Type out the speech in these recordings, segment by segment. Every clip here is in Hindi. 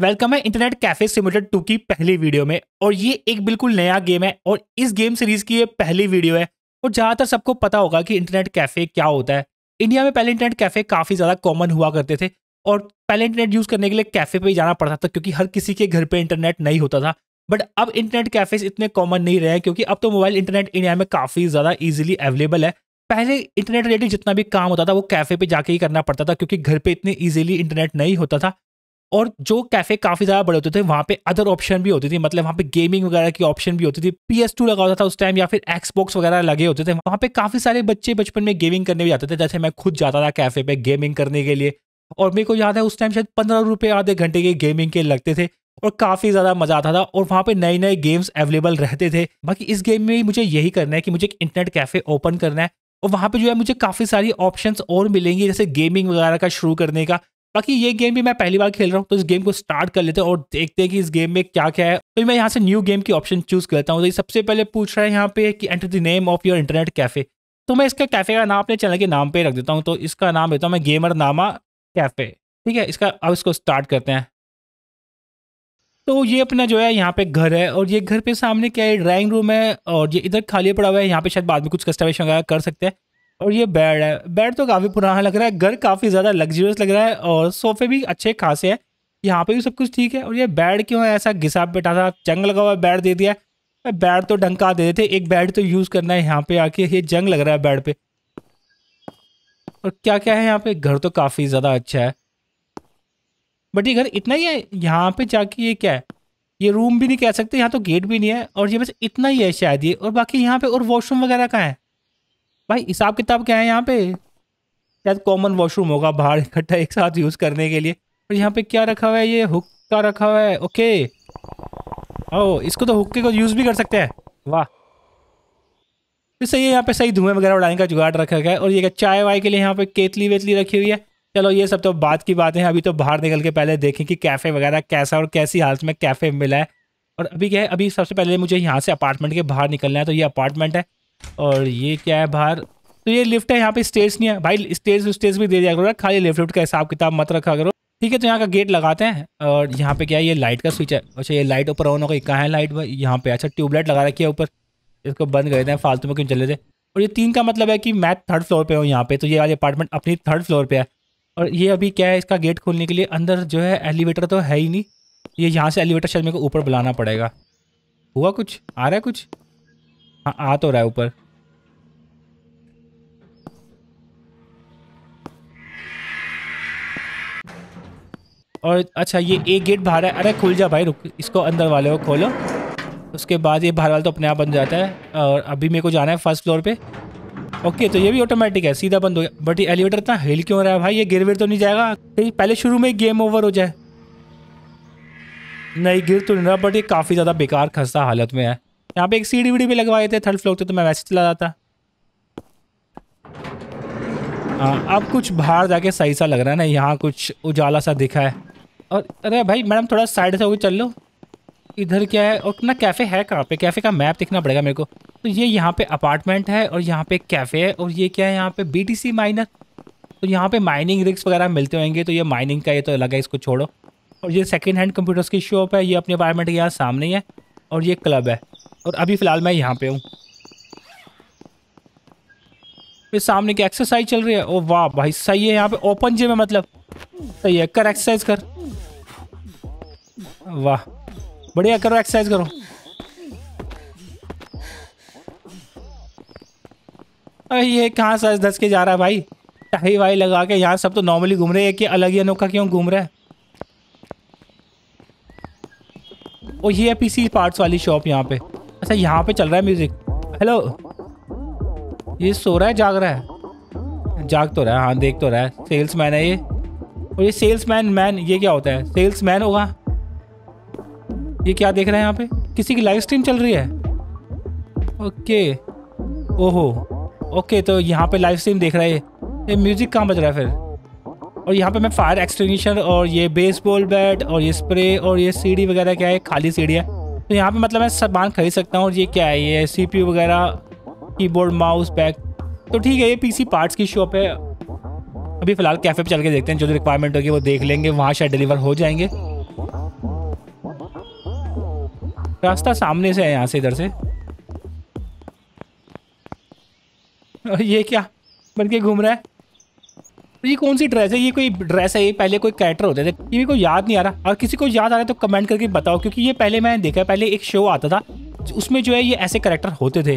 वेलकम है इंटरनेट कैफे सिमुलेटर टू की पहली वीडियो में और ये एक बिल्कुल नया गेम है और इस गेम सीरीज की ये पहली वीडियो है और ज़्यादातर सबको पता होगा कि इंटरनेट कैफे क्या होता है इंडिया में पहले इंटरनेट कैफे काफ़ी ज़्यादा कॉमन हुआ करते थे और पहले इंटरनेट यूज़ करने के लिए कैफ़े पर ही जाना पड़ता था क्योंकि हर किसी के घर पर इंटरनेट नहीं होता था बट अब इंटरनेट कैफेज इतने कॉमन नहीं रहे क्योंकि अब तो मोबाइल इंटरनेट इंडिया में काफ़ी ज़्यादा ईजिली अवेलेबल है पहले इंटरनेट रिलेटेड जितना भी काम होता था वो कैफ़े पे जाके ही करना पड़ता था क्योंकि घर पे इतने इजीली इंटरनेट नहीं होता था और जो कैफे काफ़ी ज़्यादा बड़े होते थे वहाँ पे अदर ऑप्शन भी होती थी मतलब वहाँ पे गेमिंग वगैरह की ऑप्शन भी होती थी पी एस टू लगा होता था उस टाइम या फिर एक्सबॉक्स वगैरह लगे होते थे वहाँ पे काफ़ी सारे बच्चे बचपन में गेमिंग करने भी जाते थे जैसे मैं खुद जाता था कैफे पे गेमिंग करने के लिए और मेरे को याद है उस टाइम शायद पंद्रह रुपये आधे घंटे के गेमिंग के लगते थे और काफ़ी ज़्यादा मज़ा आता था और वहाँ पे नए नए गेम्स अवेलेबल रहते थे बाकी इस गेम में मुझे यही करना है कि मुझे एक इंटरनेट कैफ़े ओपन करना है और वहाँ पे जो है मुझे काफ़ी सारी ऑप्शंस और मिलेंगी जैसे गेमिंग वगैरह का शुरू करने का बाकी ये गेम भी मैं पहली बार खेल रहा हूँ तो इस गेम को स्टार्ट कर लेते हैं और देखते हैं कि इस गेम में क्या क्या है तो मैं यहाँ से न्यू गेम की ऑप्शन चूज करता हूँ तो सबसे पहले पूछ रहा है यहाँ पे कि enter the name of your internet cafe तो मैं इसका कैफे का नाम अपने चैनल के नाम पर रख देता हूँ तो इसका नाम देता हूँ मैं गेमर नामा कैफे ठीक है इसका अब इसको स्टार्ट करते हैं तो ये अपना जो है यहाँ पे घर है और ये घर पे सामने क्या है ड्राइंग रूम है और ये इधर खाली पड़ा हुआ है यहाँ पे शायद बाद में कुछ कस्टमाइजेशन वगैरह कर सकते हैं और ये बेड है बेड तो काफ़ी पुराना लग रहा है घर काफ़ी ज़्यादा लग्जरियस लग रहा है और सोफे भी अच्छे खासे हैं यहाँ पे भी सब कुछ ठीक है और ये बेड क्यों है ऐसा घिसा बैठा था जंग लगा हुआ बेड दे दिया बेड तो डंका दे देते एक बेड तो यूज़ करना है यहाँ पे आके ये जंग लग रहा है बेड पे और क्या क्या है यहाँ पे घर तो काफ़ी ज़्यादा अच्छा है बट ये घर इतना ही है यहाँ पे जाके ये क्या है ये रूम भी नहीं कह सकते यहाँ तो गेट भी नहीं है और ये बस इतना ही है शायद ये और बाकी यहाँ पे और वॉशरूम वगैरह कहाँ है भाई हिसाब किताब क्या है यहाँ पे शायद कॉमन वॉशरूम होगा बाहर इकट्ठा एक साथ यूज़ करने के लिए और यहाँ पे क्या रखा हुआ है ये हुक का रखा हुआ है ओके ओ oh, इसको तो हुक्के को यूज़ भी कर सकते हैं वाह फिर सही है यहाँ पे सही धुएं वगैरह उड़ाने का जुगाड़ रखा गया है और ये चाय वाय के लिए यहाँ पे केतली वेतली रखी हुई है चलो ये सब तो बात की बात है अभी तो बाहर निकल के पहले देखें कि कैफ़े वगैरह कैसा और कैसी हालत में कैफ़े मिला है और अभी क्या है अभी सबसे पहले मुझे यहाँ से अपार्टमेंट के बाहर निकलना है तो ये अपार्टमेंट है और ये क्या है बाहर तो ये लिफ्ट है यहाँ पे स्टेज नहीं है भाई स्टेज स्टेज भी दे दिया करो खाली लिफ्ट लिफ्ट का हिसाब किताब मत रखा करो ठीक है तो यहाँ का गेट लगाते हैं और यहाँ पे क्या है ये लाइट का स्विच है अच्छा ये लाइट ऊपर ऑन होगा कहाँ है लाइट भाई यहाँ पे अच्छा ट्यूबलाइट लगा रखी है ऊपर इसको बंद कर देते हैं फालतू में क्यों चले थे और ये तीन का मतलब है कि मैं थर्ड फ्लोर पर हूँ यहाँ पे तो ये वाली अपार्टमेंट अपनी थर्ड फ्लोर पे है और ये अभी क्या है इसका गेट खोलने के लिए अंदर जो है एलिवेटर तो है ही नहीं ये यहाँ से एलिवेटर शायद मेरे को ऊपर बुलाना पड़ेगा हुआ कुछ आ रहा है कुछ हाँ आ तो रहा है ऊपर और अच्छा ये एक गेट बाहर है अरे खुल जा भाई रुक इसको अंदर वाले को खोलो उसके बाद ये बाहर वाला तो अपने आप बन जाता है और अभी मेरे को जाना है फर्स्ट फ्लोर पे ओके तो ये भी ऑटोमेटिक है सीधा बंद हो गया बट ये एलिवेटर इतना हिल क्यों रहा है भाई ये गिर गिर तो नहीं जाएगा कहीं पहले शुरू में गेम ओवर हो जाए नहीं गिर तो नहीं रहा बट ये काफ़ी ज़्यादा बेकार खस्ता हालत में है यहाँ पे एक सी वीडी भी लगवाए थे थर्ड फ्लोर थे तो मैं वैसे चला जाता हाँ अब कुछ बाहर जाके सही सा लग रहा है ना यहाँ कुछ उजाला सा दिखा है और अरे भाई मैडम थोड़ा साइड से होकर चल लो इधर क्या है और ना कैफ़े है कहाँ पे कैफ़े का मैप दिखना पड़ेगा मेरे को तो ये यहाँ पे अपार्टमेंट है और यहाँ पे कैफ़े है और ये क्या है यहाँ पे बीटीसी माइनर तो यहाँ पे माइनिंग रिक्स वगैरह मिलते होंगे तो ये माइनिंग का ये तो अलग है इसको छोड़ो और ये सेकेंड हैंड कंप्यूटर्स की शॉप है ये अपने अपार्टमेंट के यहाँ सामने ही है और ये क्लब है और अभी फ़िलहाल मैं यहाँ पे हूँ फिर सामने की एक्सरसाइज चल रही है ओ वाह भाई सही है यहाँ पे ओपन जिम है मतलब सही है कर एक्सरसाइज कर वाह बढ़िया करो एक्सरसाइज करो अरे ये कहाँ साइज धस के जा रहा है भाई टाई वाई लगा के यहाँ सब तो नॉर्मली घूम रहे हैं कि अलग ही अनोखा क्यों घूम रहा है और ये है पीसी पार्ट्स वाली शॉप यहाँ पे अच्छा यहाँ पे चल रहा है म्यूज़िक हेलो ये सो रहा है जाग रहा है जाग तो रहा है हाँ देख तो रहा है सेल्स मैन है ये और ये सेल्स मैन मैन ये क्या होता है सेल्स मैन होगा ये क्या देख रहा है यहाँ पे किसी की लाइव स्ट्रीम चल रही है ओके ओहो ओके तो यहाँ पे लाइव स्ट्रीम देख रहा है ये, ये म्यूज़िक कहाँ बज रहा है फिर और यहाँ पे मैं फायर एक्सटिंग्विशर और ये बेसबॉल बैट और ये स्प्रे और ये सीढ़ी वगैरह क्या है खाली सीढ़ी है तो यहाँ पे मतलब मैं सामान खरीद सकता हूँ और ये क्या है ये सी पी वगैरह कीबोर्ड माउस पैक तो ठीक है ये पीसी पार्ट्स की शॉप है अभी फ़िलहाल कैफ़े पे चल के देखते हैं जो जो रिक्वायरमेंट होगी वो देख लेंगे वहाँ शायद डिलीवर हो जाएंगे रास्ता सामने से है यहाँ से इधर से ये क्या बन के घूम रहा है ये कौन सी ड्रेस है ये कोई ड्रेस है ये पहले कोई कैरेक्टर होते थे ये मेरे को याद नहीं आ रहा और किसी को याद आ रहा है तो कमेंट करके बताओ क्योंकि ये पहले मैंने देखा पहले एक शो आता था उसमें जो है ये ऐसे करेक्टर होते थे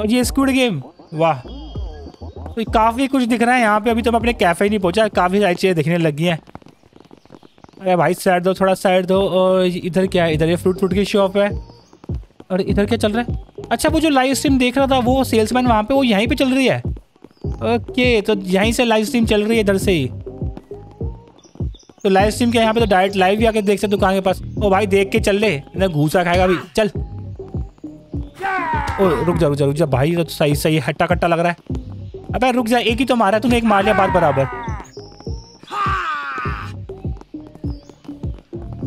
और ये स्कूड गेम वाह तो काफ़ी कुछ दिख रहा है यहाँ पे अभी तो मैं अपने कैफ़े नहीं पहुँचा काफ़ी सारी चीज़ें दिखने लगी हैं अरे भाई साइड दो थोड़ा साइड दो और इधर क्या है इधर ये फ्रूट फ्रूट की शॉप है और इधर क्या चल रहा है अच्छा वो जो लाइव स्ट्रीम देख रहा था वो सेल्समैन वहाँ पे वो यहीं पे चल रही है ओके तो यहीं से लाइव स्ट्रीम चल रही है इधर से ही तो लाइव स्ट्रीम के यहाँ पे तो डायरेक्ट लाइव भी आके देख सकते दुकान के पास ओ भाई देख के चल ले ना घूसा खाएगा अभी चल ओ रुक जा रुक जा रुक जा भाई तो सही सही हट्टा कट्टा लग रहा है अबे रुक जा एक ही तो मारा तूने एक मार लिया बात बराबर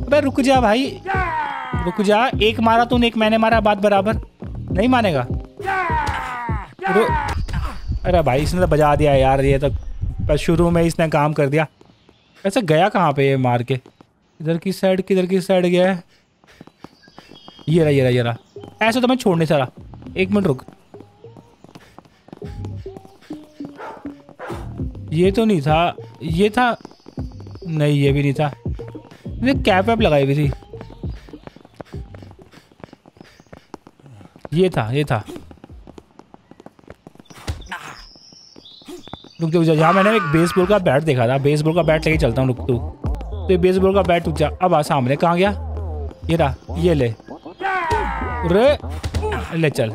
अबे रुक जा भाई रुक जा एक मारा तूने एक मैंने मारा बात बराबर नहीं मानेगा अरे भाई इसने तो बजा दिया यार ये तो बस शुरू में इसने काम कर दिया ऐसे गया कहाँ पे ये मार के इधर की साइड किधर की साइड गया है ये रहा ये रहा ये रहा ऐसे तो मैं छोड़ने सारा एक मिनट रुक ये तो नहीं था ये था नहीं ये भी नहीं था ये कैप वैप लगाई हुई थी ये था ये था क्योंकि यहाँ मैंने एक बेसबॉल का बैट देखा था बेसबॉल का बैट लेके चलता हूँ रुक तू तो ये बेसबॉल का बैट रुक जा अब आ सामने कहाँ गया ये रहा ये ले रे ले चल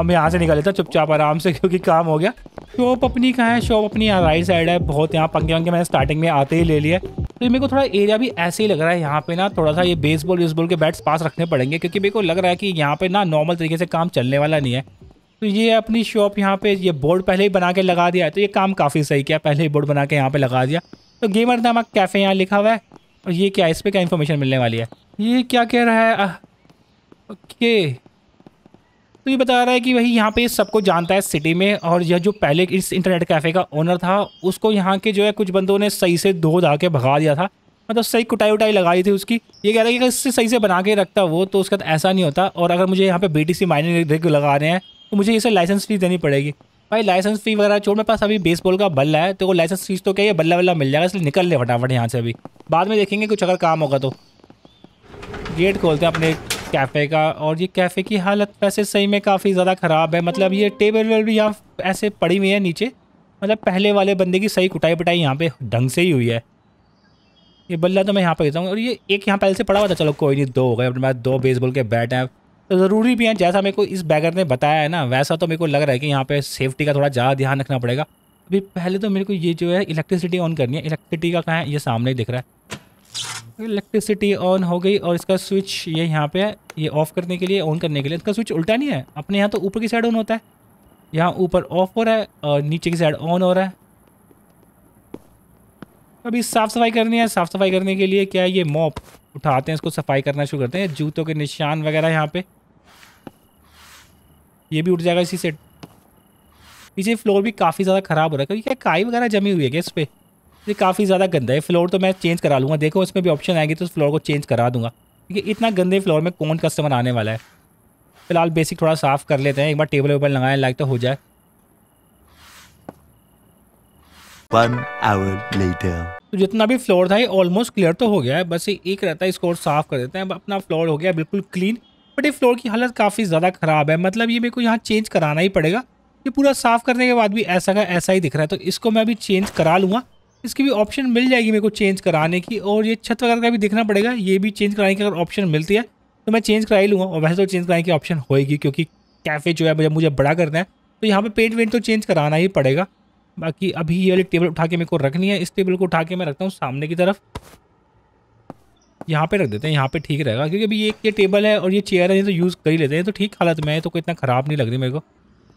अब मैं यहाँ से निकल लेता चुपचाप आराम से क्योंकि काम हो गया शॉप अपनी कहाँ है शॉप अपनी यहाँ राइट साइड है बहुत यहाँ पंखे वंखे मैंने स्टार्टिंग में आते ही ले लिए तो मेरे को थोड़ा एरिया भी ऐसे ही लग रहा है यहाँ पे ना थोड़ा सा ये बेसबॉल बेसबॉल के बैट्स पास रखने पड़ेंगे क्योंकि मेरे को लग रहा है कि यहाँ पे ना नॉर्मल तरीके से काम चलने वाला नहीं है तो ये अपनी शॉप यहाँ पे ये बोर्ड पहले ही बना के लगा दिया है तो ये काम काफ़ी सही किया पहले ही बोर्ड बना के यहाँ पे लगा दिया तो गेमर नामक कैफ़े यहाँ लिखा हुआ है और ये क्या इस पर क्या इन्फॉर्मेशन मिलने वाली है ये क्या कह रहा है आ, ओके तो ये बता रहा है कि वही यहाँ पे सबको जानता है सिटी में और यह जो पहले इस इंटरनेट कैफ़े का ओनर था उसको यहाँ के जो है कुछ बंदों ने सही से धो धा के भगा दिया था मतलब सही कुटाई उटाई लगाई थी उसकी ये कह रहा है कि अगर इससे सही से बना के रखता वो तो उसका ऐसा नहीं होता और अगर मुझे यहाँ पे B T C mining rig लगा रहे हैं तो मुझे इसे लाइसेंस फ़ीस देनी पड़ेगी भाई लाइसेंस फ़ी वगैरह छोड़ मेरे पास अभी बेसबॉल का बल्ला है तो वो लाइसेंस फीस तो क्या है बल्ला बल्ला मिल जाएगा इसलिए निकल ले फटाफट यहाँ से अभी बाद में देखेंगे कुछ अगर काम होगा तो गेट खोलते हैं अपने कैफ़े का और ये कैफ़े की हालत वैसे सही में काफ़ी ज़्यादा ख़राब है मतलब ये टेबल वेबल भी यहाँ ऐसे पड़ी हुई है नीचे मतलब पहले वाले बंदे की सही कुटाई पिटाई यहाँ पे ढंग से ही हुई है ये बल्ला तो मैं यहाँ पर देता हूँ और ये एक यहाँ पहले से पड़ा हुआ था चलो कोई नहीं दो हो गए अपने पास दो बेसबॉल के बैट हैं तो ज़रूरी भी है जैसा मेरे को इस बैगर ने बताया है ना वैसा तो मेरे को लग रहा है कि यहाँ पे सेफ्टी का थोड़ा ज़्यादा ध्यान रखना पड़ेगा अभी पहले तो मेरे को ये जो है इलेक्ट्रिसिटी ऑन करनी है इलेक्ट्रिसिटी का कहाँ है ये सामने ही दिख रहा है इलेक्ट्रिसिटी ऑन हो गई और इसका स्विच ये यहाँ पे है ये ऑफ़ करने के लिए ऑन करने के लिए इसका स्विच उल्टा नहीं है अपने यहाँ तो ऊपर की साइड ऑन होता है यहाँ ऊपर ऑफ हो रहा है और नीचे की साइड ऑन हो रहा है अभी साफ़ सफाई करनी है साफ़ सफाई करने के लिए क्या है ये मॉप उठाते हैं इसको सफाई करना शुरू करते हैं जूतों के निशान वगैरह यहाँ पे ये भी उठ जाएगा इसी से पीछे फ्लोर भी काफ़ी ज़्यादा ख़राब हो रहा है क्योंकि क्या काई वगैरह जमी हुई है क्या इस पर ये काफ़ी ज़्यादा गंदा है फ्लोर तो मैं चेंज करा लूँगा देखो इसमें भी ऑप्शन आएगी तो उस फ्लोर को चेंज करा दूँगा क्योंकि इतना गंदे फ्लोर में कौन कस्टमर आने वाला है फिलहाल बेसिक थोड़ा साफ़ कर लेते हैं एक बार टेबल वेबल लगाए लाइक तो हो जाए तो जितना भी फ्लोर था ये ऑलमोस्ट क्लियर तो हो गया है बस ये एक रहता है इसको और साफ़ कर देते हैं अपना फ्लोर हो गया बिल्कुल क्लीन बट ये फ्लोर की हालत काफ़ी ज़्यादा ख़राब है मतलब ये मेरे को यहाँ चेंज कराना ही पड़ेगा ये पूरा साफ़ करने के बाद भी ऐसा का ऐसा ही दिख रहा है तो इसको मैं अभी चेंज करा लूँगा इसकी भी ऑप्शन मिल जाएगी मेरे को चेंज कराने की और ये छत वगैरह का भी देखना पड़ेगा ये भी चेंज कराने की अगर ऑप्शन मिलती है तो मैं चेंज करा ही लूँगा और वैसे तो चेंज कराने की ऑप्शन होएगी क्योंकि कैफ़े जो है मुझे मुझे बड़ा करना है तो यहाँ पर पेंट वेंट तो चेंज कराना ही पड़ेगा बाकी अभी ये वाली टेबल उठा के मेरे को रखनी है इस टेबल को उठा के मैं रखता हूँ सामने की तरफ यहाँ पे रख देते हैं यहाँ पे ठीक रहेगा क्योंकि अभी ये ये टेबल है और ये चेयर है ये तो यूज़ कर ही लेते हैं तो ठीक हालत में है तो कोई इतना ख़राब नहीं लग रही मेरे को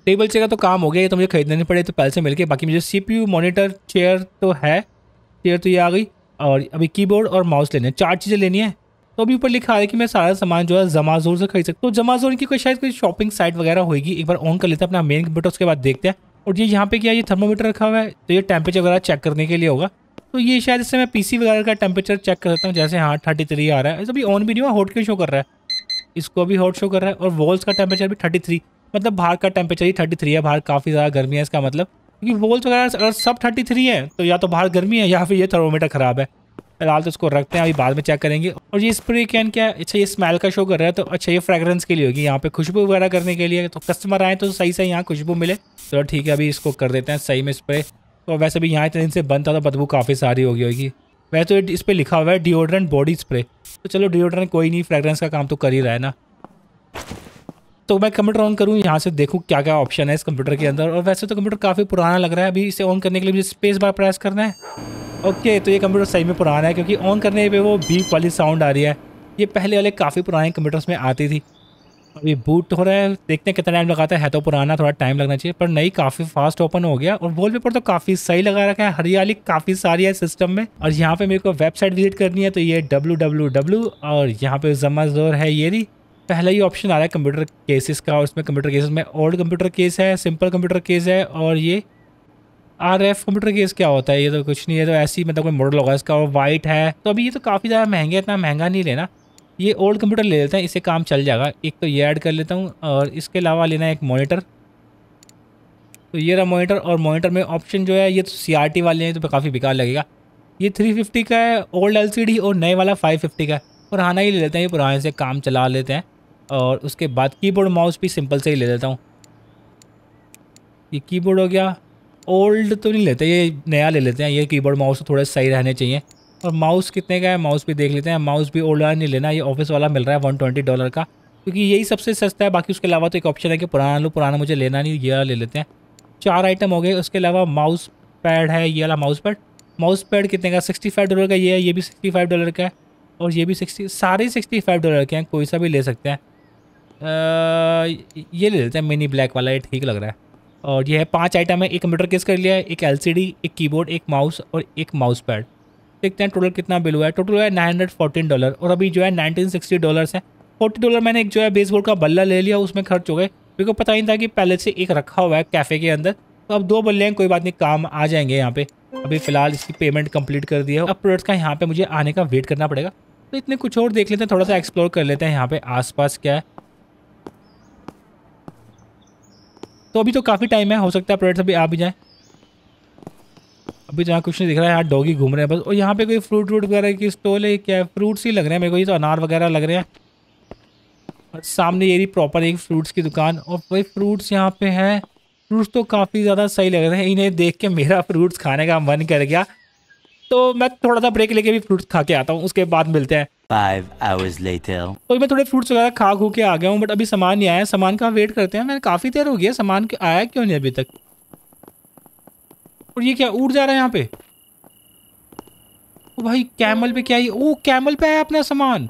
टेबल चेयर का तो काम हो गया ये तो मुझे खरीदना नहीं पड़े तो पहले से मिलके बाकी मुझे सी पी मॉनिटर चेयर तो है चेयर तो ये आ गई और अभी बोर्ड और माउस लेने हैं चार चीज़ें लेनी है तो अभी ऊपर लिखा है कि मैं सारा सामान जो है जमाजोर से खरीद सकता हूँ तो जमाजोर की कोई शायद कोई शॉपिंग साइट वगैरह होगी एक बार ऑन कर लेते हैं अपना मेन कंप्यूटर उसके बाद देखते हैं और ये यहाँ पे क्या ये थर्मोमीटर रखा हुआ है तो ये टेम्परेचर वगैरह चेक करने के लिए होगा तो ये शायद इससे मैं पीसी वगैरह का टेम्परेचर चेक कर सकता हूँ जैसे हाँ थर्टी थ्री आ रहा है अभी ऑन भी नहीं हुआ हॉट क्यों शो कर रहा है इसको अभी हॉट शो कर रहा है और वॉल्स का टेम्परेचर भी थर्टी थ्री मतलब बाहर का टेम्परेचर ही थर्टी थ्री है बाहर काफ़ी ज़्यादा गर्मी है इसका मतलब क्योंकि वॉल्स वगैरह अगर सब थर्टी थ्री है तो या तो बाहर गर्मी है या फिर ये थर्मोमीटर ख़राब है फिलहाल तो इसको रखते हैं अभी बाद में चेक करेंगे और ये स्प्रे कैन क्या है अच्छा ये स्मेल का शो कर रहा है तो अच्छा ये फ्रेगरेंस के लिए होगी यहाँ पे खुशबू वगैरह करने के लिए तो कस्टमर आए तो सही से यहाँ खुशबू मिले चलो तो ठीक है अभी इसको कर देते हैं सही में स्प्रे तो वैसे भी यहाँ इतने दिन से बंद था तो बदबू काफ़ी सारी हो गई होगी वैसे तो इस पर लिखा हुआ है डिओड्रेंट बॉडी स्प्रे तो चलो डिओड्रेंट कोई नहीं फ्रेगरेंस का काम तो कर ही रहा है ना तो मैं कंप्यूटर ऑन करूँ यहाँ से देखूँ क्या क्या ऑप्शन है इस कंप्यूटर के अंदर और वैसे तो कंप्यूटर काफ़ी पुराना लग रहा है अभी इसे ऑन करने के लिए मुझे स्पेस बार प्रेस करना है ओके तो ये कंप्यूटर सही में पुराना है क्योंकि ऑन करने पर वो बीप वाली साउंड आ रही है ये पहले वाले काफ़ी पुराने कंप्यूटर्स में आती थी अभी बूट हो रहा है देखते हैं कितना टाइम लगाता है, है तो पुराना थोड़ा टाइम लगना चाहिए पर नहीं काफ़ी फास्ट ओपन हो गया और पेपर तो काफ़ी सही लगा रखा है हरियाली काफ़ी सारी है सिस्टम में और यहाँ पे मेरे को वेबसाइट विजिट करनी है तो ये डब्ल्यू और यहाँ पे जमा जोर है ये भी पहला ही ऑप्शन आ रहा है कंप्यूटर केसेस का और इसमें कंप्यूटर केसेस में ओल्ड कंप्यूटर केस है सिंपल कंप्यूटर केस है और ये आर एफ कंप्यूटर केस क्या होता है ये तो कुछ नहीं है तो ऐसी मतलब कोई मॉडल होगा इसका और वाइट है तो अभी ये तो काफ़ी ज़्यादा महंगे इतना महंगा नहीं लेना ये ओल्ड कंप्यूटर ले लेते हैं इससे काम चल जाएगा एक तो ये ऐड कर लेता हूँ और इसके अलावा लेना है एक मोनीटर तो ये रहा मोनीटर और मोनीटर में ऑप्शन जो है ये तो सी वाले हैं तो काफ़ी बेकार लगेगा ये 350 का है ओल्ड एलसीडी और नए वाला 550 का है पुराना हाँ ही ले लेते हैं ये पुराने से काम चला लेते हैं और उसके बाद कीबोर्ड माउस भी सिंपल से ही ले लेता हूँ ये कीबोर्ड हो गया ओल्ड तो नहीं लेते ये नया ले लेते हैं ये कीबोर्ड तो माउस थोड़े सही रहने चाहिए और माउस कितने का है माउस भी देख लेते हैं माउस भी ओल्ड वाला नहीं लेना ये ऑफिस वाला मिल रहा है वन ट्वेंटी डॉलर का क्योंकि यही सबसे सस्ता है बाकी उसके अलावा तो एक ऑप्शन है कि पुराना लो पुराना मुझे लेना नहीं ये वाला ले लेते हैं चार आइटम हो गए उसके अलावा माउस पैड है ये वाला माउस पैड माउस पैड कितने का सिक्सटी फाइव डॉलर का ये है ये भी सिक्सटी फाइव डॉलर का है और ये भी सिक्सटी सारे सिक्सटी फाइव डॉलर के हैं कोई सा भी ले सकते हैं ये ले लेते हैं मिनी ब्लैक वाला ये ठीक लग रहा है और ये है पाँच आइटम है एक कंप्यूटर केस कर लिया है एक एलसीडी एक कीबोर्ड एक माउस और एक माउस पैड देखते हैं टोटल कितना बिल हुआ है टोटल है नाइन हंड्रेड फोर्टीन डॉलर और अभी जो है नाइनटीन सिक्सटी डॉलर है फोर्टी डॉलर मैंने एक जो है बेसबॉल का बल्ला ले लिया उसमें खर्च हो गए मेरे को पता नहीं था कि पहले से एक रखा हुआ है कैफ़े के अंदर तो अब दो बल्ले हैं कोई बात नहीं काम आ जाएंगे यहाँ पे अभी फ़िलहाल इसकी पेमेंट कंप्लीट कर दिया है अब प्रोडक्ट्स का यहाँ पे मुझे आने का वेट करना पड़ेगा तो इतने कुछ और देख लेते हैं थोड़ा सा एक्सप्लोर कर लेते हैं यहाँ पे आस क्या है तो अभी तो काफ़ी टाइम है हो सकता है प्रोडक्ट्स अभी आ भी जाएँ अभी जहाँ कुछ नहीं दिख रहा है यहाँ डॉगी घूम रहे हैं बस और यहाँ पे कोई फ्रूट व्रूट वगैरह की स्टॉल है क्या फ्रूट्स ही लग रहे हैं मेरे को ये तो अनार वगैरह लग रहे हैं और सामने ये प्रॉपर एक फ्रूट्स की दुकान और वही फ्रूट्स यहाँ पे हैं फ्रूट्स तो काफ़ी ज़्यादा सही लग रहे हैं इन्हें देख के मेरा फ्रूट्स खाने का मन कर गया तो मैं थोड़ा सा ब्रेक लेके भी फ्रूट्स खा के आता हूँ उसके बाद मिलते हैं तो मैं थोड़े फ्रूट्स वगैरह खा खू के आ गया हूँ बट अभी सामान नहीं आया सामान का वेट करते हैं मैंने काफ़ी देर हो गया सामान आया क्यों नहीं अभी तक और ये क्या उड़ जा रहा है यहाँ पे ओ भाई कैमल पे क्या है ओ कैमल पे है अपना सामान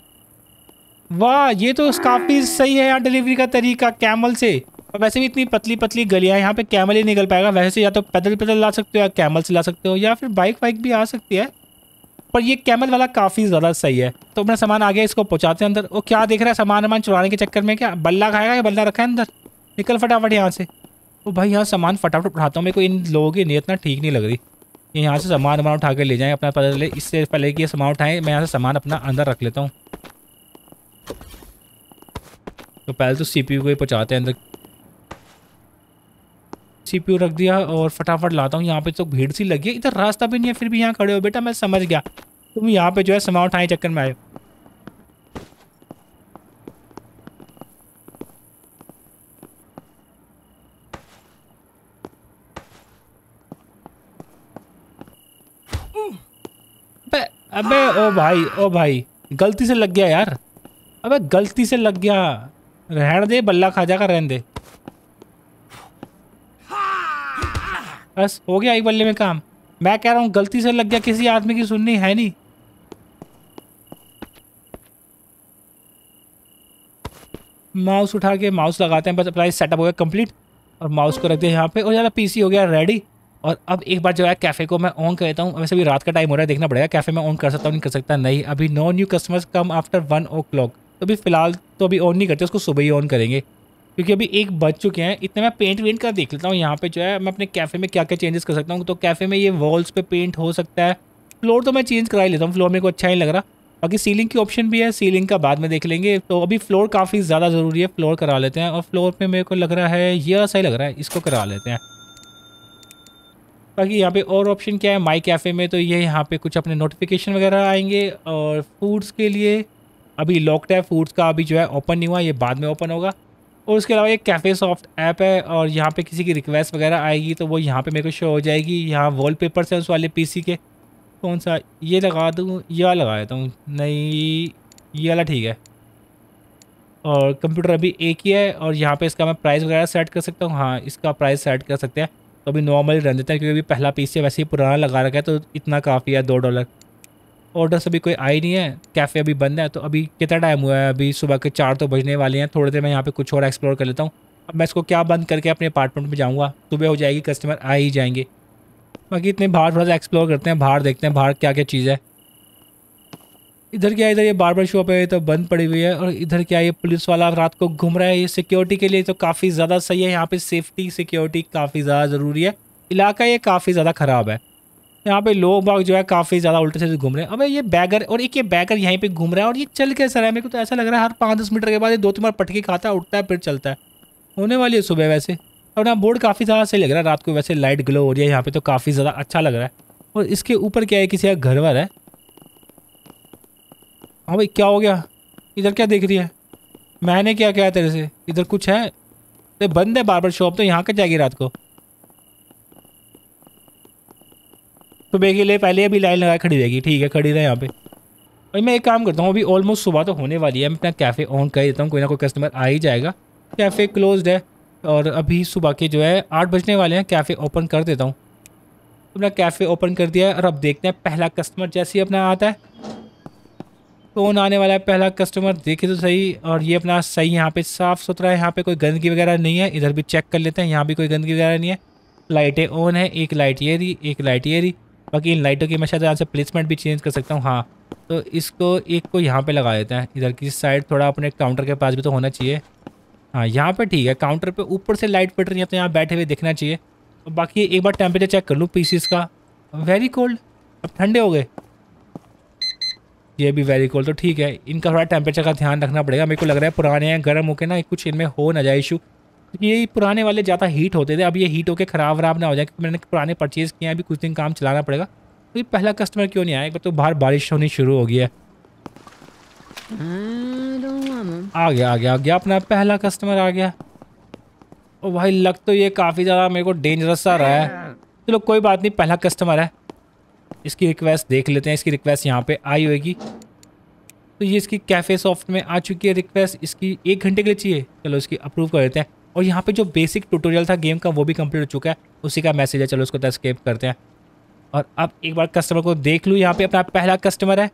वाह ये तो काफ़ी सही है यहाँ डिलीवरी का तरीका कैमल से और वैसे भी इतनी पतली पतली गलियाँ यहाँ पे कैमल ही निकल पाएगा वैसे या तो पैदल पैदल ला सकते हो या कैमल से ला सकते हो या फिर बाइक वाइक भी आ सकती है पर ये कैमल वाला काफ़ी ज़्यादा सही है तो अपना सामान आ गया इसको पहुँचाते हैं अंदर वो क्या देख रहा है सामान वामान चुराने के चक्कर में क्या बल्ला खाएगा या बल्ला रखा है अंदर निकल फटाफट यहाँ से तो भाई यहाँ सामान फटाफट उठाता हूँ मेरे को इन लोगों की नीयत ना ठीक नहीं लग रही ये यहाँ से सामान वामान उठा के ले जाएँ अपना पता चले इससे पहले कि ये सामान उठाएं मैं यहाँ से सामान अपना अंदर रख लेता हूँ तो पहले तो सीपीयू को ही पहुँचाते हैं अंदर सीपीयू रख दिया और फटाफट लाता हूँ यहाँ पे तो भीड़ सी लगी है इधर रास्ता भी नहीं है फिर भी यहाँ खड़े हो बेटा मैं समझ गया तुम यहाँ पे जो है सामान उठाए चक्कर में आए अबे ओ भाई ओ भाई गलती से लग गया यार अबे गलती से लग गया रहन दे बल्ला खा जा का रहन दे बस हो गया एक बल्ले में काम मैं कह रहा हूँ गलती से लग गया किसी आदमी की सुननी है नहीं माउस उठा के माउस लगाते हैं बस अपना सेटअप हो गया कंप्लीट और माउस को रखते हैं यहाँ पे और ज़्यादा पीसी हो गया रेडी और अब एक बार जो है कैफ़े को मैं ऑन कर देता हूँ वैसे अभी रात का टाइम हो रहा है देखना पड़ेगा कैफ़े में ऑन कर सकता हूँ नहीं कर सकता नहीं अभी no new customers come after one o'clock तो अभी फ़िलहाल तो अभी ऑन नहीं करते उसको सुबह ही ऑन करेंगे क्योंकि अभी एक बज चुके हैं इतने मैं पेंट वेंट का देख लेता हूँ यहाँ पर जो है मैं अपने कैफ़े में क्या क्या चेंजेस कर सकता हूँ तो कैफ़े में ये वॉल्स पर पेंट हो सकता है फ्लोर तो मैं चेंज करा ही लेता हूँ फ्लोर मेरे को अच्छा ही लग रहा बाकी सीलिंग की ऑप्शन भी है सीलिंग का बाद में देख लेंगे तो अभी फ्लोर काफ़ी ज़्यादा ज़रूरी है फ्लोर करा लेते हैं और फ्लोर पर मेरे को लग रहा है यह सही लग रहा है इसको करा लेते हैं बाकी यहाँ पे और ऑप्शन क्या है माई कैफ़े में तो ये यहाँ पे कुछ अपने नोटिफिकेशन वगैरह आएंगे और फूड्स के लिए अभी लॉकड है फूड्स का अभी जो है ओपन नहीं हुआ ये बाद में ओपन होगा और उसके अलावा एक कैफ़े सॉफ्ट ऐप है और यहाँ पे किसी की रिक्वेस्ट वगैरह आएगी तो वो यहाँ पे मेरे को शो हो जाएगी यहाँ वॉल पेपर्स हैं उस वाले पी के कौन सा ये लगा दूँ यह लगा देता हूँ नहीं ये वाला ठीक है और कंप्यूटर अभी एक ही है और यहाँ पर इसका मैं प्राइस वगैरह सेट कर सकता हूँ हाँ इसका प्राइस सेट कर सकते हैं तो अभी नॉर्मल रहने देते हैं क्योंकि अभी पहला पीस वैसे ही पुराना लगा रखा है तो इतना काफ़ी है दो डॉलर ऑर्डर्स अभी कोई आई नहीं है कैफ़े अभी बंद है तो अभी कितना टाइम हुआ है अभी सुबह के चार तो बजने वाले हैं थोड़ी देर मैं यहाँ पे कुछ और एक्सप्लोर कर लेता हूँ अब मैं इसको क्या बंद करके अपने अपार्टमेंट में जाऊँगा सुबह हो जाएगी कस्टमर आ ही जाएंगे बाकी इतने बाहर थोड़ा सा एक्सप्लोर करते हैं बाहर देखते हैं बाहर क्या क्या चीज़ है इधर क्या इधर ये बार्बर शॉप है तो बंद पड़ी हुई है और इधर क्या ये पुलिस वाला रात को घूम रहा है ये सिक्योरिटी के लिए तो काफ़ी ज़्यादा सही है यहाँ पे सेफ्टी सिक्योरिटी काफ़ी ज़्यादा ज़रूरी है इलाका ये काफ़ी ज़्यादा ख़राब है यहाँ पे लोग बाग जो है काफ़ी ज़्यादा उल्टे से घूम रहे हैं अब ये बैगर और एक ये बैगर यहीं पर घूम रहा है और ये चल के रहा है मेरे को तो ऐसा लग रहा है हर पाँच दस मीटर के बाद ये दो तीन बार पटके खाता है उठता है फिर चलता है होने वाली है सुबह वैसे और यहाँ बोर्ड काफ़ी ज़्यादा सही लग रहा है रात को वैसे लाइट ग्लो हो रही है यहाँ पे तो काफ़ी ज़्यादा अच्छा लग रहा है और इसके ऊपर क्या है किसी का घर वर है हाँ भाई क्या हो गया इधर क्या देख रही है मैंने क्या क्या तेरे से इधर कुछ है तो बंद है बार शॉप तो यहाँ कर जाएगी रात को सुबह के लिए पहले अभी लाइन लगा खड़ी रहेगी ठीक है खड़ी रहे यहाँ पे भाई मैं एक काम करता हूँ अभी ऑलमोस्ट सुबह तो होने वाली है मैं अपना कैफ़े ऑन कर देता हूँ कोई ना कोई कस्टमर आ ही जाएगा कैफ़े क्लोज है और अभी सुबह के जो है आठ बजने वाले हैं कैफ़े ओपन कर देता हूँ अपना कैफ़े ओपन कर दिया है और अब देखते हैं पहला कस्टमर जैसे ही अपना आता है कौन आने वाला है पहला कस्टमर देखे तो सही और ये अपना सही यहाँ पे साफ़ सुथरा है यहाँ पे कोई गंदगी वगैरह नहीं है इधर भी चेक कर लेते हैं यहाँ भी कोई गंदगी वगैरह नहीं है लाइटें ऑन है एक लाइट ये रही एक लाइट ये रही बाकी इन लाइटों की मैं शायद यहाँ से प्लेसमेंट भी चेंज कर सकता हूँ हाँ तो इसको एक को यहाँ पे लगा देते हैं इधर की साइड थोड़ा अपने काउंटर के पास भी तो होना चाहिए हाँ यहाँ पे ठीक है काउंटर पे ऊपर से लाइट पट रही है तो यहाँ बैठे हुए देखना चाहिए और बाकी एक बार टेम्परेचर चेक कर लूँ पीसीस का वेरी कोल्ड अब ठंडे हो गए ये भी वेरी कोल्ड तो ठीक है इनका थोड़ा टेम्परेचर का ध्यान रखना पड़ेगा मेरे को लग रहा है पुराने हैं गर्म होकर ना कुछ इनमें हो ना जाए इशू ये पुराने वाले ज़्यादा हीट होते थे अब ये हीट होकर ख़राब वराब ना हो जाए क्योंकि मैंने पुराने परचेज़ किए हैं अभी कुछ दिन काम चलाना पड़ेगा तो पहला कस्टमर क्यों नहीं आया तो बाहर बारिश होनी शुरू हो गई है आ गया आ गया आ गया अपना पहला कस्टमर आ गया ओ भाई लग तो ये काफ़ी ज़्यादा मेरे को डेंजरस सा रहा है चलो कोई बात नहीं पहला कस्टमर है इसकी रिक्वेस्ट देख लेते हैं इसकी रिक्वेस्ट यहाँ पे आई होगी तो ये इसकी कैफ़े सॉफ्ट में आ चुकी है रिक्वेस्ट इसकी एक घंटे के लिए चाहिए चलो इसकी अप्रूव कर देते हैं और यहाँ पे जो बेसिक ट्यूटोरियल था गेम का वो भी कम्प्लीट हो चुका है उसी का मैसेज है चलो उसको तस्केप तो करते हैं और अब एक बार कस्टमर को देख लूँ यहाँ पर अपना पहला कस्टमर है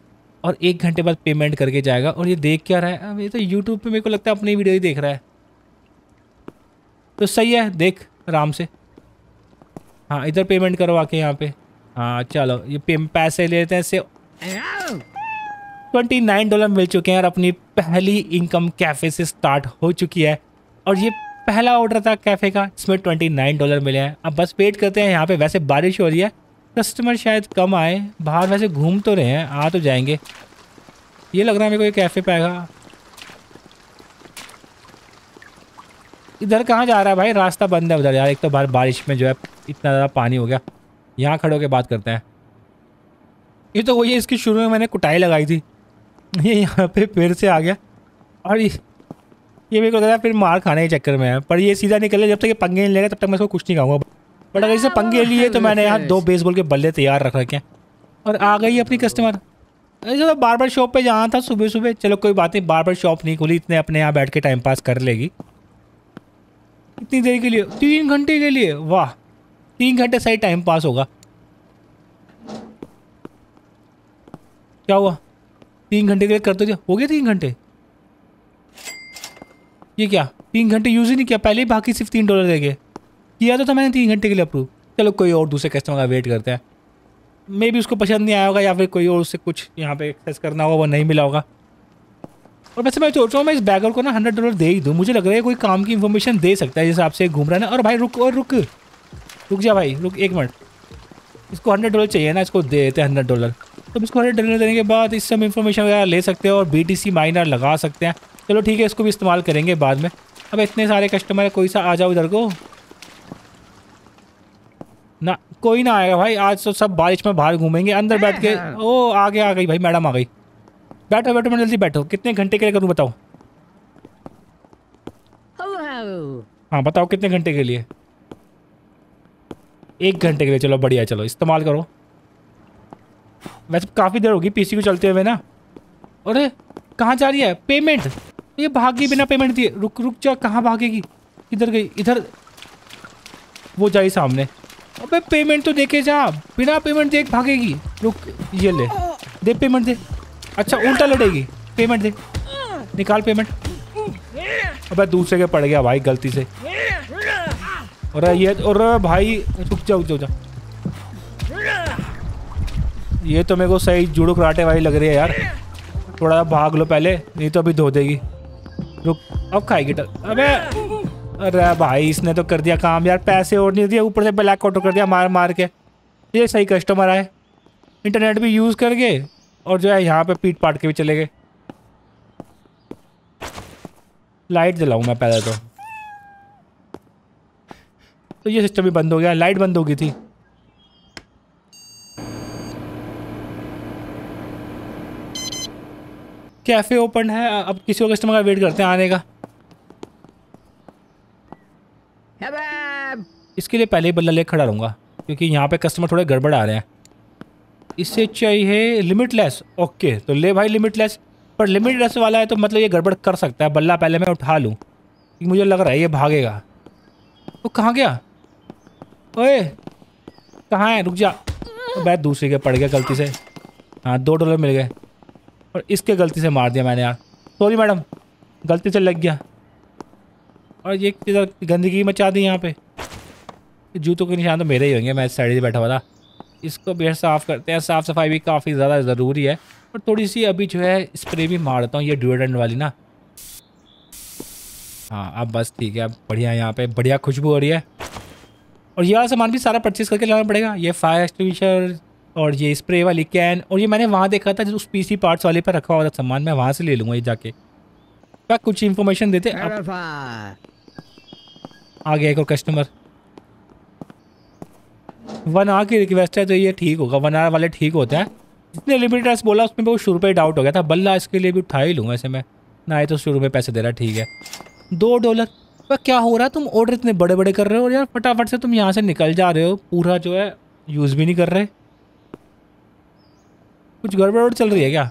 और एक घंटे बाद पेमेंट करके जाएगा और ये देख क्या रहा है अब ये तो यूट्यूब पर मेरे को लगता है अपनी वीडियो ही देख रहा है तो सही है देख आराम से हाँ इधर पेमेंट करो आके यहाँ पर हाँ चलो ये पिम पैसे लेते हैं से ट्वेंटी नाइन डॉलर मिल चुके हैं और अपनी पहली इनकम कैफ़े से स्टार्ट हो चुकी है और ये पहला ऑर्डर था कैफ़े का इसमें ट्वेंटी नाइन डॉलर मिले हैं अब बस वेट करते हैं यहाँ पे वैसे बारिश हो रही है कस्टमर शायद कम आए बाहर वैसे घूम तो रहे हैं आ तो जाएंगे ये लग रहा है मेरे को ये कैफ़े पाएगा इधर कहाँ जा रहा है भाई रास्ता बंद है उधर यार एक तो बाहर बारिश में जो है इतना ज़्यादा पानी हो गया यहाँ खड़े होकर बात करते हैं ये तो वही है इसकी शुरू में मैंने कुटाई लगाई थी ये यहाँ पे फिर से आ गया और ये मेरे को लग रहा है फिर मार खाने के चक्कर में है पर ये सीधा निकले जब तक ये पंगे नहीं लेगा तब तक मैं इसको कुछ नहीं खाऊंगा बट अगर इसे हाँ, पंगे लिए तो मैंने यहाँ दो बेसबॉल के बल्ले तैयार रख रखे हैं और आ गई अपनी कस्टमर ऐसे तो बार बार शॉप पे जाना था सुबह सुबह चलो कोई बात नहीं बार बार शॉप नहीं खुली इतने अपने यहाँ बैठ के टाइम पास कर लेगी इतनी देर के लिए तीन घंटे के लिए वाह तीन घंटे सही टाइम पास होगा क्या हुआ तीन घंटे के लिए करते थे हो गया तीन घंटे ये क्या तीन घंटे यूज़ ही नहीं किया पहले ही बाकी सिर्फ तीन डॉलर देंगे किया तो था मैंने तीन घंटे के लिए अप्रूव चलो कोई और दूसरे कस्टमर का वेट करते हैं मे भी उसको पसंद नहीं आया होगा या फिर कोई और उससे कुछ यहाँ पे एक्सेस करना होगा वो नहीं मिला होगा और वैसे मैं सोच रहा हूँ मैं इस बैगर को ना हंड्रेड डॉलर दे ही दूँ मुझे लग रहा है कोई काम की इन्फॉर्मेशन दे सकता है जैसे आपसे घूम रहा है ना और भाई रुक और रुक रुक जा भाई रुक एक मिनट इसको हंड्रेड डॉलर चाहिए ना इसको दे देते हैं हंड्रेड डॉलर तो इसको हंड्रेड डॉलर देने के बाद इससे हम इन्फॉर्मेशन वगैरह ले सकते हैं और बी माइनर लगा सकते हैं चलो ठीक है इसको भी इस्तेमाल करेंगे बाद में अब इतने सारे कस्टमर है कोई सा आ जाओ इधर को ना कोई ना आएगा भाई आज तो सब बारिश में बाहर घूमेंगे अंदर बैठ के हाँ, हाँ। ओ आगे आ गई भाई मैडम आ गई बैठो बैठो मैं जल्दी बैठो कितने घंटे के लिए करूँ बताओ हाँ बताओ कितने घंटे के लिए एक घंटे के लिए चलो बढ़िया चलो इस्तेमाल करो वैसे काफ़ी देर होगी पीसी को चलते हुए ना अरे कहाँ जा रही है पेमेंट ये भागी बिना पेमेंट दिए रुक रुक जा कहाँ भागेगी इधर गई इधर वो जाए सामने अबे पेमेंट तो देखे जा बिना पेमेंट देख भागेगी रुक ये ले दे पेमेंट दे अच्छा उल्टा लड़ेगी पेमेंट दे निकाल पेमेंट अबे दूसरे के पड़ गया भाई गलती से और ये और भाई रुक जा रुक जा ये तो मेरे को सही जुड़ू कराटे वाली लग रही है यार थोड़ा भाग लो पहले नहीं तो अभी धो देगी रुक अब खाएगी टल अबे अरे भाई इसने तो कर दिया काम यार पैसे और नहीं दिए ऊपर से ब्लैक आउट कर दिया मार मार के ये सही कस्टमर आए इंटरनेट भी यूज़ कर गए और जो है यहाँ पे पीट पाट के भी चले गए लाइट जलाऊँ मैं पहले तो तो ये सिस्टम भी बंद हो गया लाइट बंद हो गई थी कैफ़े ओपन है अब किसी और कस्टमर का वेट करते हैं आने का इसके लिए पहले ही बल्ला ले खड़ा रहूँगा क्योंकि यहाँ पे कस्टमर थोड़े गड़बड़ आ रहे हैं इससे चाहिए लिमिटलेस ओके तो ले भाई लिमिटलेस पर लिमिटलेस वाला है तो मतलब ये गड़बड़ कर सकता है बल्ला पहले मैं उठा लूँ मुझे लग रहा है ये भागेगा वो तो कहाँ गया ओए कहाँ है रुक जा अबे दूसरे के पड़ गया गलती से हाँ दो डॉलर मिल गए और इसके गलती से मार दिया मैंने यार सॉरी मैडम गलती से लग गया और ये गंदगी मचा दी यहाँ पे जूतों के निशान तो मेरे ही होंगे मैं इस साइड से बैठा हुआ था इसको बेहद साफ़ करते हैं साफ़ सफाई भी काफ़ी ज़्यादा ज़रूरी है और थोड़ी सी अभी जो है स्प्रे भी मार देता हूँ ये ड्यूरेंट वाली ना हाँ अब बस ठीक है अब बढ़िया यहाँ पे बढ़िया खुशबू हो रही है और ये वाला सामान भी सारा परचेज करके लाना पड़ेगा ये फायर एक्सटिंग्विशर और ये स्प्रे वाली कैन और ये मैंने वहाँ देखा था जो उस पीसी पार्ट्स वाले पर रखा हुआ था सामान मैं वहाँ से ले लूँगा ये जाके कुछ इन्फॉर्मेशन देते आप... आ गया एक और कस्टमर वन आर की रिक्वेस्ट है तो ये ठीक होगा वन आर वाले ठीक होते हैं जितने लिमिटेड राइस बोला उसमें मेरे शुरू पे डाउट हो गया था बल्ला इसके लिए भी उठा ही लूँगा ऐसे मैं ना आए तो शुरू में पैसे दे रहा ठीक है दो डॉलर पर क्या हो रहा है तुम ऑर्डर इतने बड़े बड़े कर रहे हो और यार फटाफट से तुम यहाँ से निकल जा रहे हो पूरा जो है यूज़ भी नहीं कर रहे कुछ गड़बड़ चल रही है क्या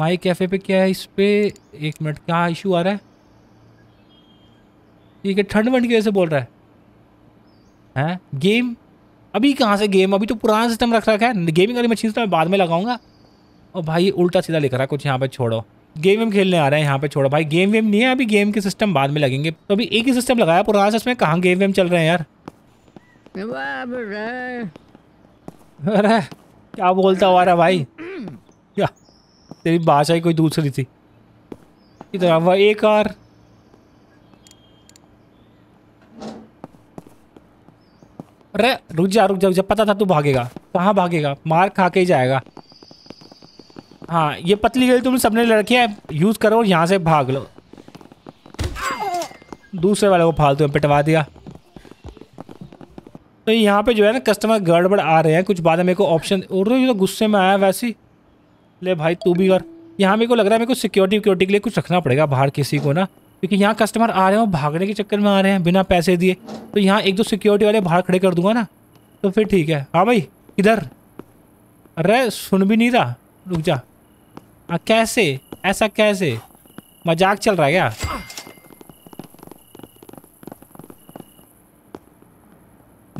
माई कैफ़े पे क्या है इस पर एक मिनट क्या इशू आ रहा है ठीक है ठंड वंड की वजह से बोल रहा है हैं गेम अभी कहाँ से गेम अभी तो पुराना सिस्टम रख रखा है गेमिंग वाली मशीन तो मैं बाद में लगाऊंगा और भाई उल्टा सीधा लिख रहा है कुछ यहाँ पे छोड़ो गेम वेम खेलने आ रहे हैं यहाँ पे छोड़ो भाई गेम वेम नहीं है अभी गेम के सिस्टम बाद में लगेंगे तो अभी एक ही सिस्टम लगाया पुराना सिस्टम में कहाँ गेम वेम चल रहे हैं यार अरे क्या बोलता हुआ रहा भाई क्या तेरी भाषा ही कोई दूसरी थी इधर अब एक और अरे रुक जा रुक जा पता था तू भागेगा कहाँ भागेगा मार खा के ही जाएगा हाँ ये पतली गली तुम सबने लड़कियाँ यूज़ करो और यहाँ से भाग लो दूसरे वाले को फालतू में पिटवा दिया तो यहाँ पे जो है ना कस्टमर गड़बड़ आ रहे हैं कुछ बाद में मेरे को ऑप्शन और तो गुस्से में आया वैसे ही ले भाई तू भी कर यहाँ मेरे को लग रहा है मेरे को सिक्योरिटी विक्योरिटी के लिए कुछ रखना पड़ेगा बाहर किसी को ना क्योंकि यहाँ कस्टमर आ रहे हैं और भागने के चक्कर में आ रहे हैं बिना पैसे दिए तो यहाँ एक दो सिक्योरिटी वाले बाहर खड़े कर दूंगा ना तो फिर ठीक है हाँ भाई इधर अरे सुन भी नहीं रहा रुक जा आ, कैसे ऐसा कैसे मजाक चल रहा है क्या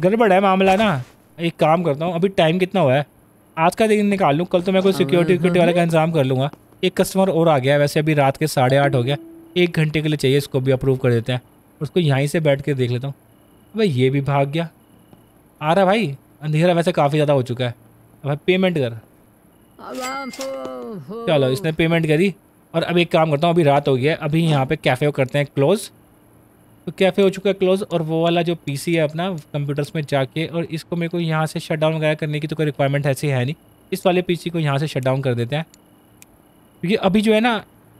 गड़बड़ है मामला ना एक काम करता हूँ अभी टाइम कितना हुआ है आज का दिन निकाल लूँ कल तो मैं कोई सिक्योरिटी हाँ, विक्योरिटी हाँ, वाले का हाँ। इंतजाम कर लूँगा एक कस्टमर और आ गया वैसे अभी रात के साढ़े आठ हो गया एक घंटे के लिए चाहिए इसको भी अप्रूव कर देते हैं उसको यहीं से बैठ के देख लेता हूँ भाई ये भी भाग गया आ रहा भाई अंधेरा वैसे काफ़ी ज़्यादा हो चुका है भाई पेमेंट कर चलो इसने पेमेंट करी और अब एक काम करता हूँ अभी रात हो गया अभी यहाँ पे कैफ़े करते हैं क्लोज़ तो कैफ़े हो चुका है क्लोज़ और वो वाला जो पीसी है अपना कंप्यूटर्स में जाके और इसको मेरे को यहाँ से शट डाउन वगैरह करने की तो कोई रिक्वायरमेंट ऐसी है नहीं इस वाले पीसी को यहाँ से शट डाउन कर देते हैं क्योंकि अभी जो है ना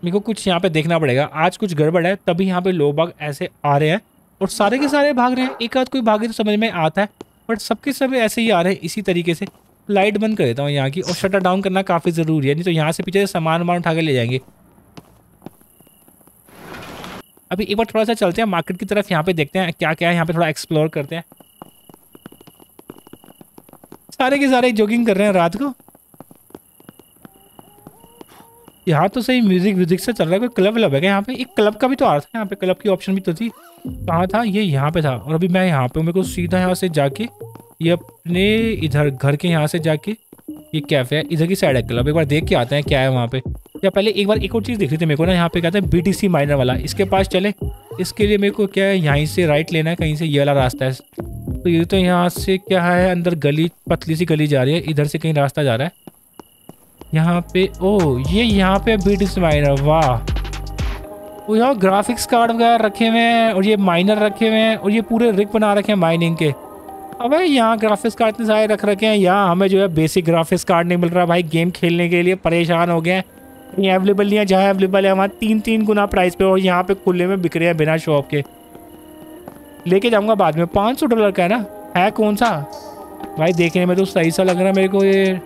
मेरे को कुछ यहाँ पे देखना पड़ेगा आज कुछ गड़बड़ है तभी यहाँ पे लोग बाग ऐसे आ रहे हैं और सारे के सारे भाग रहे हैं एक आध कोई भागे तो समझ में आता है बट सबके सब ऐसे ही आ रहे हैं इसी तरीके से लाइट बंद कर देता हूँ यहाँ की और शटर डाउन करना काफ़ी ज़रूरी है नहीं तो यहाँ से पीछे सामान वामान उठा कर ले जाएंगे अभी एक बार थोड़ा सा चलते हैं मार्केट की तरफ यहाँ पे देखते हैं क्या क्या है यहाँ पे थोड़ा एक्सप्लोर करते हैं सारे के सारे जॉगिंग कर रहे हैं रात को यहाँ तो सही म्यूजिक व्यूजिक से चल रहा है कोई क्लब व्लब है यहाँ पे एक क्लब का भी तो आ रहा था यहाँ पे क्लब की ऑप्शन भी तो थी कहाँ था ये यहाँ पे था और अभी मैं यहाँ पे मेरे को सीधा यहाँ से जाके ये अपने इधर घर के यहाँ से जाके ये कैफ़े है इधर की साइड है क्लब एक बार देख के आते हैं क्या है वहाँ पे या पहले एक बार एक और चीज़ देख रही थी मेरे को ना यहाँ पे कहते हैं बी टी सी माइनर वाला इसके पास चले इसके लिए मेरे को क्या है यहाँ से राइट लेना है कहीं से ये वाला रास्ता है तो ये तो यहाँ से क्या है अंदर गली पतली सी गली जा रही है इधर से कहीं रास्ता जा रहा है यहाँ पे ओ ये यहाँ पे बीट्स माइनर वाह वो यहाँ ग्राफिक्स कार्ड वगैरह रखे हुए हैं और ये माइनर रखे हुए हैं और ये पूरे रिक बना रखे हैं माइनिंग के अब भाई यहाँ ग्राफिक्स कार्ड इतने सारे रख रखे हैं यहाँ हमें जो है बेसिक ग्राफिक्स कार्ड नहीं मिल रहा भाई गेम खेलने के लिए परेशान हो गए हैं ये अवेलेबल नहीं है जहाँ अवेलेबल है वहाँ तीन तीन गुना प्राइस पे और यहाँ पे खुले में बिक रहे हैं बिना शॉप के लेके जाऊँगा बाद में पाँच सौ डॉलर का है ना है कौन सा भाई देखने में तो सही सा लग रहा है मेरे को ये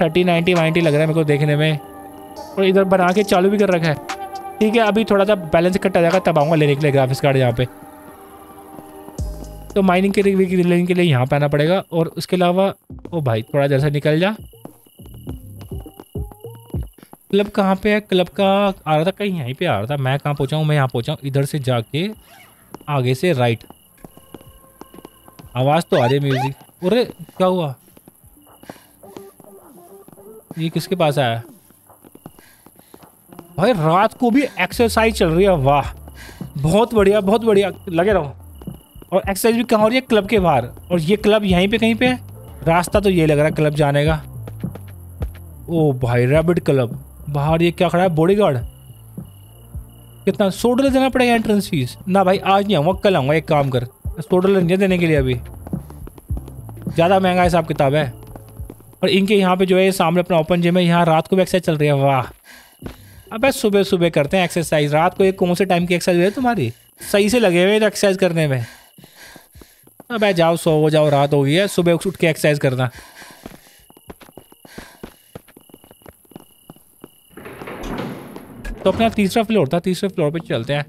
थर्टी नाइन्टी वाइन्टी लग रहा है मेरे को देखने में और इधर बना के चालू भी कर रखा है ठीक है अभी थोड़ा सा बैलेंस इकट्ठा जाएगा तब आऊँगा लेने के लिए ग्राफिक्स कार्ड यहाँ पे तो माइनिंग के लेने के लिए यहाँ पे आना पड़ेगा और उसके अलावा ओ भाई थोड़ा जैसा निकल जा क्लब कहाँ पे है क्लब का आ रहा था कहीं यहीं पे आ रहा था मैं कहाँ पहुँचा हूँ मैं यहाँ पहुँचा हूँ इधर से जाके आगे से राइट आवाज़ तो आ रही है म्यूज़िक अरे क्या हुआ ये किसके पास आया भाई रात को भी एक्सरसाइज चल रही है वाह बहुत बढ़िया बहुत बढ़िया लगे रहो और एक्सरसाइज भी कहाँ हो रही है क्लब के बाहर और ये क्लब यहीं पे कहीं पे है रास्ता तो ये लग रहा है क्लब जाने का ओ भाई रैबिड क्लब बाहर ये क्या खड़ा है बॉडी गार्ड कितना सोडल डॉलर देना पड़ेगा एंट्रेंस फीस ना भाई आज नहीं आऊँगा कल आऊँगा एक काम कर सौ डॉलर नहीं देने के लिए अभी ज़्यादा महंगा है साहब किताब है और इनके यहाँ पे जो है सामने अपना ओपन जिम है यहाँ रात को भी एक्सरसाइज चल रही है वाह अब बस सुबह सुबह करते हैं एक्सरसाइज रात को एक कौन से टाइम की एक्सरसाइज है तुम्हारी सही से लगे हुए एक्सरसाइज करने में अब जाओ सो जाओ रात हो गई है सुबह उठ के एक्सरसाइज करना तो अपना तीसरा फ्लोर था तीसरे फ्लोर पे चलते हैं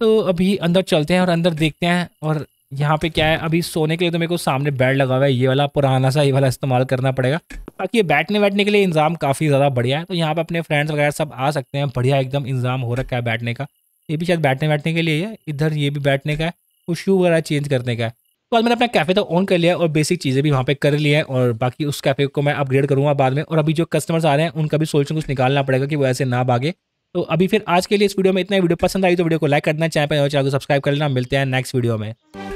तो अभी अंदर चलते हैं और अंदर देखते हैं और यहाँ पे क्या है अभी सोने के लिए तो मेरे को सामने बेड लगा हुआ है ये वाला पुराना सा ये वाला इस्तेमाल करना पड़ेगा बाकी ये बैठने बैठने के लिए इंतजाम काफ़ी ज़्यादा बढ़िया है तो यहाँ पे अपने फ्रेंड्स वगैरह सब आ सकते हैं बढ़िया एकदम इंतजाम हो रखा है बैठने का ये भी शायद बैठने बैठने के लिए है इधर ये भी बैठने का है और शू वगैरह चेंज करने का है तो आज मैंने अपना कैफ़े तो ऑन कर लिया और बेसिक चीज़ें भी वहाँ पे कर लिया हैं और बाकी उस कैफ़े को मैं अपग्रेड करूँगा बाद में और अभी जो कस्टमर्स आ रहे हैं उनका भी सोल्यूशन कुछ निकालना पड़ेगा कि वो ऐसे ना भागे तो अभी फिर आज के लिए इस वीडियो में इतना वीडियो पसंद आई तो वीडियो को लाइक करना चाहे पर तो चैनल को सब्सक्राइब कर लेना मिलते हैं नेक्स्ट वीडियो में